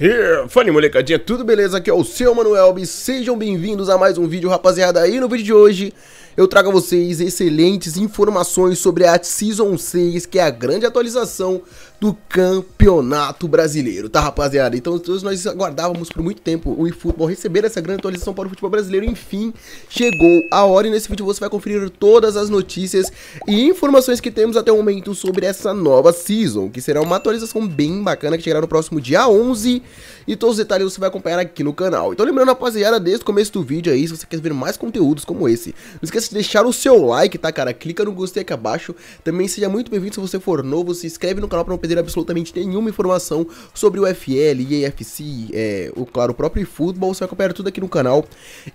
Yeah, Fala molecadinha, tudo beleza? Aqui é o seu Manuel e sejam bem-vindos a mais um vídeo, rapaziada. E no vídeo de hoje eu trago a vocês excelentes informações sobre a Season 6, que é a grande atualização do Campeonato Brasileiro, tá rapaziada? Então todos nós aguardávamos por muito tempo o eFootball receber essa grande atualização para o futebol brasileiro, enfim, chegou a hora e nesse vídeo você vai conferir todas as notícias e informações que temos até o momento sobre essa nova Season, que será uma atualização bem bacana que chegará no próximo dia 11 e todos os detalhes você vai acompanhar aqui no canal. Então lembrando rapaziada, desde o começo do vídeo aí, se você quer ver mais conteúdos como esse, não esqueça esqueça de deixar o seu like, tá, cara? Clica no gostei aqui abaixo. Também seja muito bem-vindo se você for novo. Se inscreve no canal para não perder absolutamente nenhuma informação sobre o FL, EFC, é, o, claro, o próprio futebol. Você vai acompanhar tudo aqui no canal.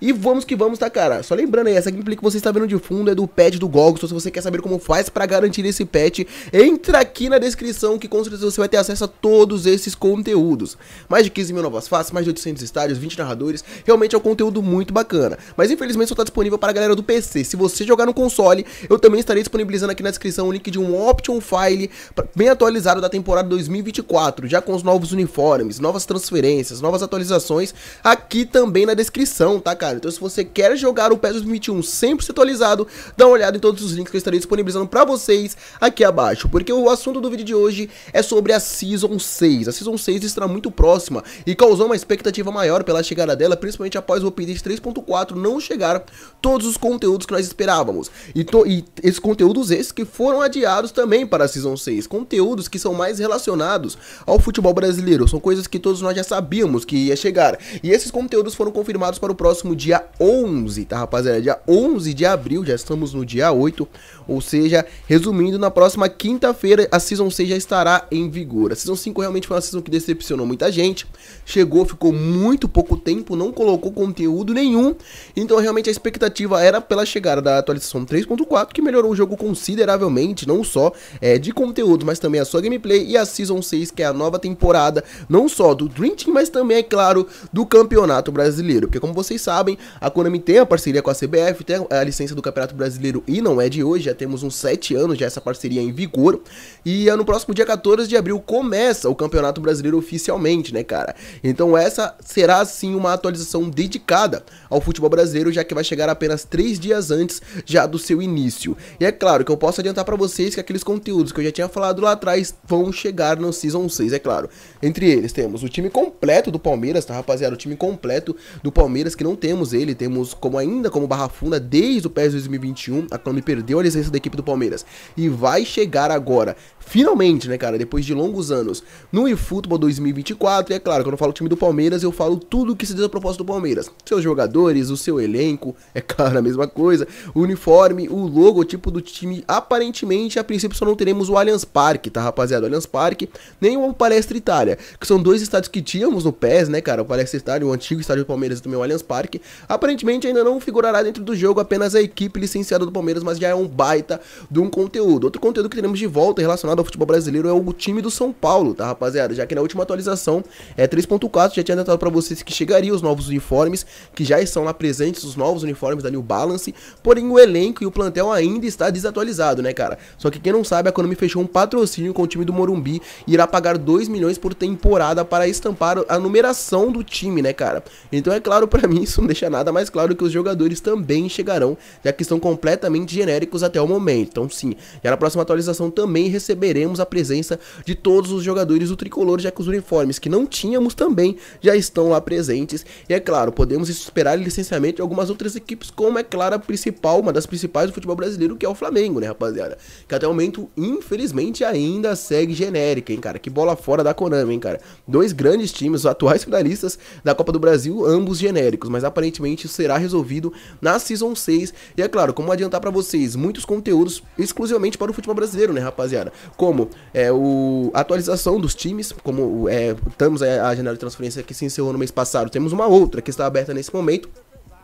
E vamos que vamos, tá, cara? Só lembrando aí, essa gameplay que você está vendo de fundo é do patch do Gog. Então, se você quer saber como faz para garantir esse pet, entra aqui na descrição que com certeza você vai ter acesso a todos esses conteúdos. Mais de 15 mil novas faces, mais de 800 estádios, 20 narradores. Realmente é um conteúdo muito bacana. Mas infelizmente só está disponível para a galera do PC. Se você jogar no console, eu também estarei disponibilizando aqui na descrição o link de um option file bem atualizado da temporada 2024, já com os novos uniformes, novas transferências, novas atualizações, aqui também na descrição, tá, cara? Então se você quer jogar o PES 2021 sempre atualizado, dá uma olhada em todos os links que eu estarei disponibilizando para vocês aqui abaixo, porque o assunto do vídeo de hoje é sobre a Season 6. A Season 6 estará muito próxima e causou uma expectativa maior pela chegada dela, principalmente após o update 3.4 não chegar todos os conteúdos que nós esperávamos. E, to, e esses conteúdos esses que foram adiados também para a Season 6. Conteúdos que são mais relacionados ao futebol brasileiro. São coisas que todos nós já sabíamos que ia chegar. E esses conteúdos foram confirmados para o próximo dia 11, tá rapaziada? Dia 11 de abril, já estamos no dia 8. Ou seja, resumindo, na próxima quinta-feira a Season 6 já estará em vigor. A Season 5 realmente foi uma Season que decepcionou muita gente. Chegou, ficou muito pouco tempo, não colocou conteúdo nenhum. Então realmente a expectativa era pela chegada chegada da atualização 3.4, que melhorou o jogo consideravelmente, não só é, de conteúdo, mas também a sua gameplay, e a Season 6, que é a nova temporada, não só do Dream Team, mas também, é claro, do Campeonato Brasileiro. Porque como vocês sabem, a Konami tem a parceria com a CBF, tem a licença do Campeonato Brasileiro e não é de hoje, já temos uns 7 anos já essa parceria em vigor. E é, no próximo dia 14 de abril começa o Campeonato Brasileiro oficialmente, né, cara? Então essa será sim uma atualização dedicada ao futebol brasileiro, já que vai chegar apenas 3 dias antes já do seu início. E é claro que eu posso adiantar para vocês que aqueles conteúdos que eu já tinha falado lá atrás vão chegar no Season 6, é claro. Entre eles temos o time completo do Palmeiras, tá rapaziada? O time completo do Palmeiras que não temos ele, temos como ainda como barra funda desde o PES 2021, a Clone perdeu a licença da equipe do Palmeiras e vai chegar agora finalmente, né, cara, depois de longos anos, no eFootball 2024. E é claro, quando eu falo time do Palmeiras, eu falo tudo o que se diz a propósito do Palmeiras. Seus jogadores, o seu elenco, é claro, a mesma coisa. O uniforme, o logotipo do time. Aparentemente, a princípio só não teremos o Allianz Parque, tá, rapaziada? O Allianz Parque, nem o Palestra Itália, que são dois estádios que tínhamos no PES, né, cara? O Palestra Itália, o antigo estádio do Palmeiras e também o Allianz Parque. Aparentemente ainda não figurará dentro do jogo apenas a equipe licenciada do Palmeiras, mas já é um baita de um conteúdo. Outro conteúdo que teremos de volta relacionado do futebol brasileiro é o time do São Paulo, tá, rapaziada? Já que na última atualização é 3.4, já tinha adiantado para vocês que chegariam os novos uniformes, que já estão lá presentes, os novos uniformes da New Balance, porém o elenco e o plantel ainda está desatualizado, né, cara? Só que quem não sabe, a Konami fechou um patrocínio com o time do Morumbi e irá pagar 2 milhões por temporada para estampar a numeração do time, né, cara? Então é claro para mim, isso não deixa nada mais claro que os jogadores também chegarão, já que estão completamente genéricos até o momento. Então sim, já na próxima atualização também receber teremos a presença de todos os jogadores do tricolor, já que os uniformes que não tínhamos também já estão lá presentes. E é claro, podemos esperar licenciamento de algumas outras equipes, como é claro a principal, uma das principais do futebol brasileiro, que é o Flamengo, né, rapaziada? Que até o momento, infelizmente, ainda segue genérica, hein, cara? Que bola fora da Konami, hein, cara? Dois grandes times, os atuais finalistas da Copa do Brasil, ambos genéricos, mas aparentemente isso será resolvido na Season 6. E é claro, como adiantar para vocês, muitos conteúdos exclusivamente para o futebol brasileiro, né, rapaziada? como é, o, atualização dos times, como é, estamos a, é, a janela de transferência que se encerrou no mês passado, temos uma outra que está aberta nesse momento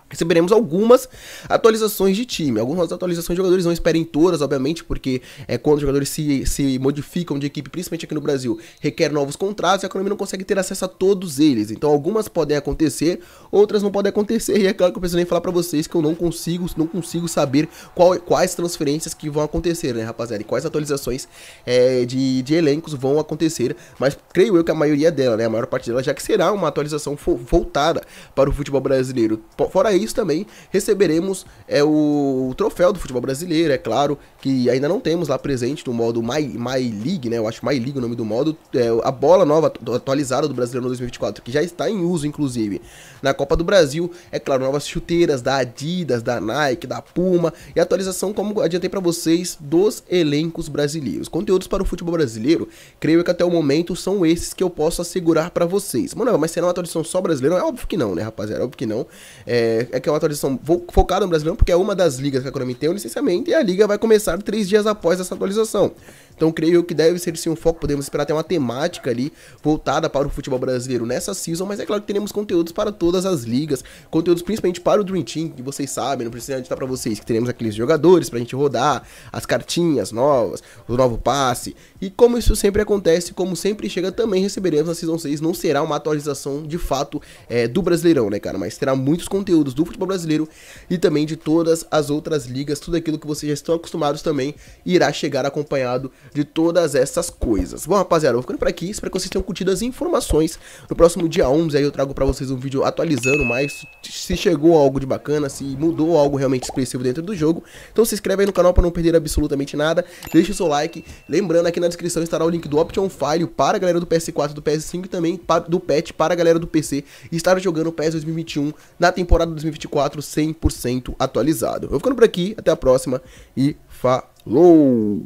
receberemos algumas atualizações de time, algumas atualizações de jogadores, não esperem todas, obviamente, porque é quando os jogadores se, se modificam de equipe, principalmente aqui no Brasil, requer novos contratos e a economia não consegue ter acesso a todos eles. Então algumas podem acontecer, outras não podem acontecer. E é claro que eu preciso nem falar para vocês que eu não consigo, não consigo saber qual, quais transferências que vão acontecer, né, rapaziada? E quais atualizações é, de, de elencos vão acontecer, mas creio eu que a maioria dela, né, a maior parte dela já que será uma atualização voltada para o futebol brasileiro. Fora é isso também receberemos é, o, o troféu do futebol brasileiro, é claro, que ainda não temos lá presente no modo My, My League, né? Eu acho My League o nome do modo, é, a bola nova atualizada do Brasileiro 2024, que já está em uso, inclusive. Na Copa do Brasil, é claro, novas chuteiras da Adidas, da Nike, da Puma e atualização, como adiantei para vocês, dos elencos brasileiros. Conteúdos para o futebol brasileiro, creio que até o momento são esses que eu posso assegurar para vocês. mano mas será uma atualização só brasileira? É óbvio que não, né, rapaziada? É óbvio que não. É, é que é uma atualização focada no brasileiro, porque é uma das ligas que a Konami tem o licenciamento e a liga vai começar três dias após essa atualização. Então creio eu que deve ser sim um foco, podemos esperar até uma temática ali voltada para o futebol brasileiro nessa season, mas é claro que teremos conteúdos para todas as ligas, conteúdos principalmente para o Dream Team, que vocês sabem, não precisa editar para vocês, que teremos aqueles jogadores para a gente rodar, as cartinhas novas, o novo passe, e como isso sempre acontece, como sempre chega, também receberemos na Season 6, não será uma atualização de fato é, do Brasileirão, né cara, mas terá muitos conteúdos do futebol brasileiro e também de todas as outras ligas, tudo aquilo que vocês já estão acostumados também irá chegar acompanhado de todas essas coisas. Bom, rapaziada, eu vou ficando por aqui. Espero que vocês tenham curtido as informações. No próximo dia 11 aí eu trago pra vocês um vídeo atualizando mais se chegou algo de bacana, se mudou algo realmente expressivo dentro do jogo. Então se inscreve aí no canal pra não perder absolutamente nada. Deixa o seu like. Lembrando, aqui na descrição estará o link do Option File para a galera do PS4, do PS5 e também do patch para a galera do PC estar jogando o PS 2021 na temporada 2024 100% atualizado. Eu vou ficando por aqui, até a próxima e falou!